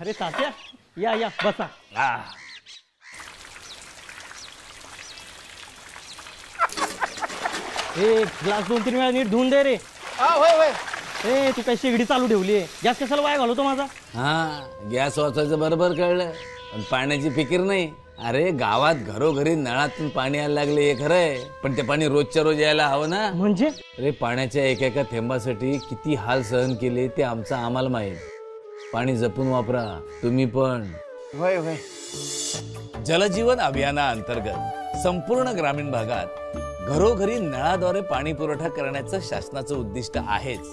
अरे तात्या या या बसा ए ग्लास दोन तीन वेळा नीट धुवून दे रे होय होय ए तू काय शेगडी चालू ठेवली गॅस कशाला वाया घालवतो माझा हा गॅस वाचायचं बरोबर कळलं पण पाण्याची फिकीर नाही अरे गावात घरोघरी नळातून पाणी यायला लागले हे खरं आहे पण ते पाणी रोजच्या रोज यायला हवं ना म्हणजे अरे पाण्याच्या एका एका थेंबासाठी किती हाल सहन केले ते आमचं आम्हाला माहीत पाणी जपून वापरा तुम्ही पण होय होय जलजीवन अंतर्गत संपूर्ण ग्रामीण भागात घरोघरी नळाद्वारे पाणी पुरवठा करण्याचं शासनाचं उद्दिष्ट आहेच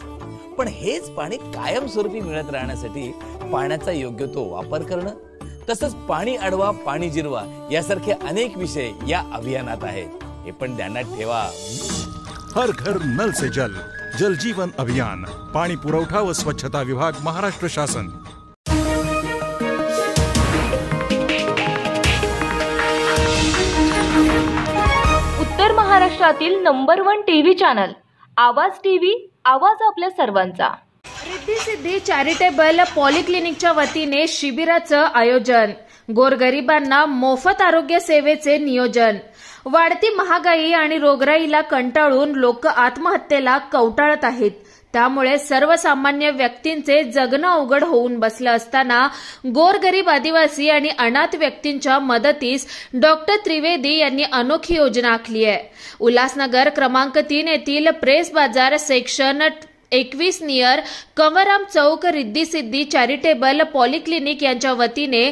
पण हेच पाणी कायमस्वरूपी मिळत राहण्यासाठी पाण्याचा योग्य तो वापर करणं तसंच पाणी अडवा पाणी जिरवा यासारखे अनेक विषय या अभियानात आहेत हे पण ध्यानात ठेवा हर घर नल से जल जल जीवन अभियान पाणी पुरवठा व स्वच्छता विभाग महाराष्ट्र शासन उत्तर महाराष्ट्रातील number one TV channel Awaaz TV Awaaz आपल्या सर्वांचा रिद्धी सिद्धी चॅरिटेबल पॉलिक्लिनिकच्या वतीने शिबिराचं आयोजन गोरगरिबांना मोफत आरोग्य सेवेचे नियोजन वाढती महागाई आणि रोगराईला कंटाळून लोक आत्महत्येला कवटाळत आहेत त्यामुळे सर्वसामान्य व्यक्तींचे जगणं अवघड होऊन बसलं असताना गोरगरीब आदिवासी आणि अनाथ व्यक्तींच्या मदतीस डॉक्टर त्रिवेदी यांनी अनोखी योजना आखली आहे उल्हासनगर क्रमांक तीन येथील प्रेस बाजार सेक्शन एकवीस नियर कंवराम चौक सिद्धी चॅरिटेबल पॉलिक्लिनिक यांच्या वतीने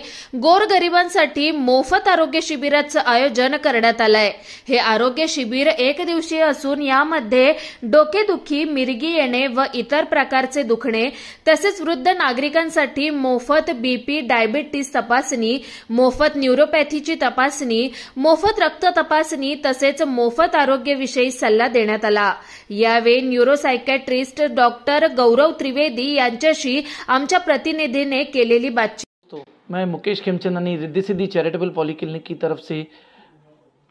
गोरगरिबांसाठी मोफत आरोग्य शिबिराचं आयोजन करण्यात आलंय हे आरोग्य शिबिर एक दिवसीय असून यामध्ये डोकेदुखी मिरगी येणे व इतर प्रकारचे दुखणे तसेच वृद्ध नागरिकांसाठी मोफत बीपी डायबिटीस तपासणी मोफत न्यूरोपॅथीची तपासणी मोफत रक्त तपासणी तसेच मोफत आरोग्यविषयी सल्ला देण्यात आला यावेळी न्यूरोसायकॅट्रिस्ट डॉक्टर गौरव त्रिवेदी प्रतिनिधि ने के लिए बातचीत तो मैं मुकेश खेमचंदानी रिद्धि सिद्धि चैरिटेबल पॉलिक्लिनिक की तरफ से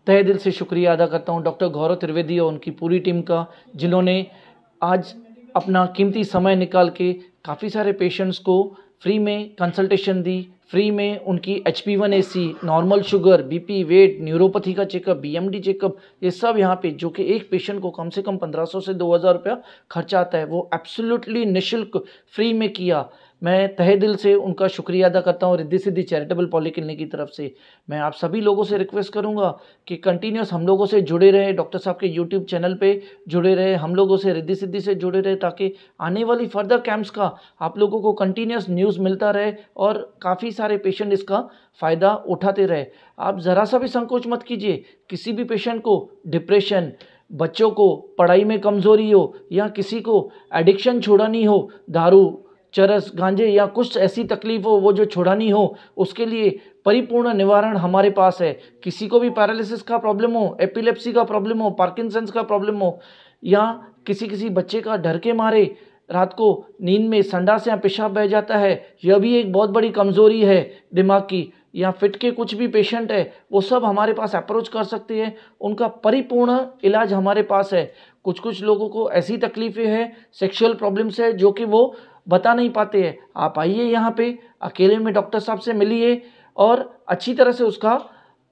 तय दिल से शुक्रिया अदा करता हूँ डॉक्टर गौरव त्रिवेदी और उनकी पूरी टीम का जिन्होंने आज अपना कीमती समय निकाल के काफ़ी सारे पेशेंट्स को फ्री में कंसल्टेशन दी फ्री में उनकी H B one A C normal sugar BP weight neuropathy का चेकअप बीएमडी चेकअप ये सब यहाँ पे जो कि एक पेशेंट को कम से कम 1500 से 2000 रुपया खर्चा आता है वो एब्सोल्युटली निशुल्क फ्री में किया मैं तहे दिल से उनका शुक्रिया अदा करता हूँ रिद्धि सिद्धि चैरिटेबल पॉलिक्लिनिक की तरफ से मैं आप सभी लोगों से रिक्वेस्ट करूँगा कि कंटिन्यूस हम लोगों से जुड़े रहे डॉक्टर साहब के यूट्यूब चैनल पे जुड़े रहे हम लोगों से रिद्धि सिद्धि से जुड़े रहे ताकि आने वाली फर्दर कैंप्स का आप लोगों को कंटिन्यूस न्यूज़ मिलता रहे और काफ़ी सारे पेशेंट इसका फ़ायदा उठाते रहे आप ज़रा सा भी संकोच मत कीजिए किसी भी पेशेंट को डिप्रेशन बच्चों को पढ़ाई में कमज़ोरी हो या किसी को एडिक्शन छोड़ानी हो दारू चरस गांजे या कुछ ऐसी तकलीफ हो वो जो छुड़ानी हो उसके लिए परिपूर्ण निवारण हमारे पास है किसी को भी पैरालिसिस का प्रॉब्लम हो एपिलेप्सी का प्रॉब्लम हो पार्किंसंस का प्रॉब्लम हो या किसी किसी बच्चे का डर के मारे रात को नींद में संडा से यहाँ पेशाब बह जाता है यह भी एक बहुत बड़ी कमज़ोरी है दिमाग की या फिट के कुछ भी पेशेंट है वो सब हमारे पास अप्रोच कर सकते हैं उनका परिपूर्ण इलाज हमारे पास है कुछ कुछ लोगों को ऐसी तकलीफ़ें हैं सेक्सुअल प्रॉब्लम्स है जो कि वो बता नहीं पाते हैं आप आइए यहाँ पे अकेले में डॉक्टर साहब से मिलिए और अच्छी तरह से उसका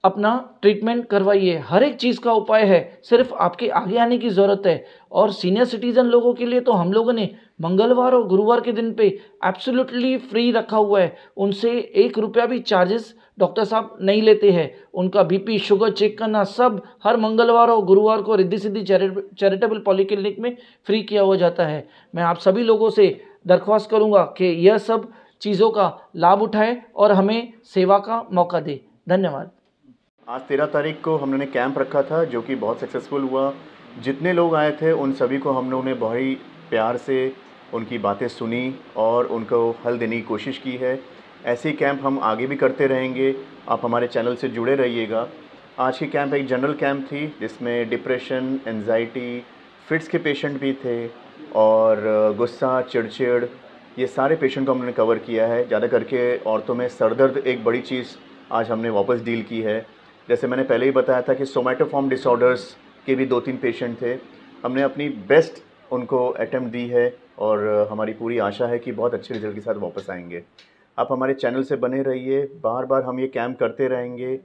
अपना ट्रीटमेंट करवाइए हर एक चीज़ का उपाय है सिर्फ आपके आगे आने की ज़रूरत है और सीनियर सिटीज़न लोगों के लिए तो हम लोगों ने मंगलवार और गुरुवार के दिन पे एब्सोल्युटली फ्री रखा हुआ है उनसे एक रुपया भी चार्जेस डॉक्टर साहब नहीं लेते हैं उनका बीपी शुगर चेक करना सब हर मंगलवार और गुरुवार को रिद्धि सिद्धि चैरिटेबल पॉलीक्लिनिक में फ्री किया हुआ जाता है मैं आप सभी लोगों से दरख्वास्त करूँगा कि यह सब चीज़ों का लाभ उठाएँ और हमें सेवा का मौका दें धन्यवाद आज तेरह तारीख को हम लोगों ने कैंप रखा था जो कि बहुत सक्सेसफुल हुआ जितने लोग आए थे उन सभी को हम लोगों ने बहुत ही प्यार से उनकी बातें सुनी और उनको हल देने की कोशिश की है ऐसे कैंप हम आगे भी करते रहेंगे आप हमारे चैनल से जुड़े रहिएगा आज की कैंप एक जनरल कैंप थी जिसमें डिप्रेशन एनजाइटी फिट्स के पेशेंट भी थे और गुस्सा चिड़चिड़ ये सारे पेशेंट को हमने कवर किया है ज़्यादा करके औरतों में सर दर्द एक बड़ी चीज़ आज हमने वापस डील की है जैसे मैंने पहले ही बताया था कि सोमेटोफॉर्म डिसऑर्डर्स के भी दो तीन पेशेंट थे हमने अपनी बेस्ट उनको अटैम्प्ट दी है और हमारी पूरी आशा है कि बहुत अच्छे रिजल्ट के साथ वापस आएंगे आप हमारे चैनल से बने रहिए बार बार हम ये कैम्प करते रहेंगे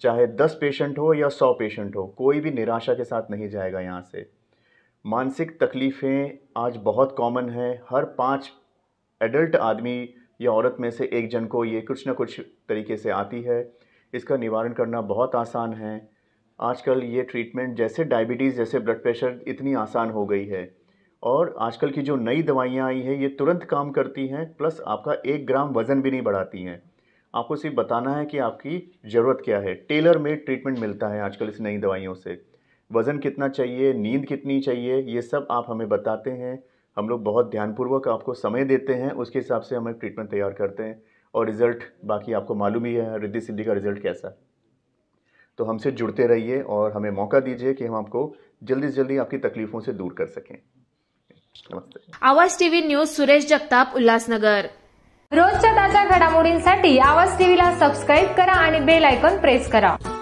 चाहे दस पेशेंट हो या सौ पेशेंट हो कोई भी निराशा के साथ नहीं जाएगा यहाँ से मानसिक तकलीफ़ें आज बहुत कॉमन है हर पाँच एडल्ट आदमी या औरत में से एक जन को ये कुछ ना कुछ तरीके से आती है इसका निवारण करना बहुत आसान है आजकल ये ट्रीटमेंट जैसे डायबिटीज़ जैसे ब्लड प्रेशर इतनी आसान हो गई है और आजकल की जो नई दवाइयाँ आई हैं ये तुरंत काम करती हैं प्लस आपका एक ग्राम वज़न भी नहीं बढ़ाती हैं आपको सिर्फ बताना है कि आपकी ज़रूरत क्या है टेलर मेड ट्रीटमेंट मिलता है आजकल इस नई दवाइयों से वज़न कितना चाहिए नींद कितनी चाहिए ये सब आप हमें बताते हैं हम लोग बहुत ध्यानपूर्वक आपको समय देते हैं उसके हिसाब से हमें ट्रीटमेंट तैयार करते हैं और रिज़ल्ट बाकी आपको मालूम ही है रिद्धि सिद्धि का रिज़ल्ट कैसा तो हमसे जुड़ते रहिए और हमें मौका दीजिए कि हम आपको जल्दी से जल्दी आपकी तकलीफ़ों से दूर कर सकें नमस्ते आवाज टीवी न्यूज सुरेश जगताप उल्हासनगर रोजच्या घड़ा मोड़ आवाज टीवी सब्सक्राइब करा बेल आयकॉन प्रेस करा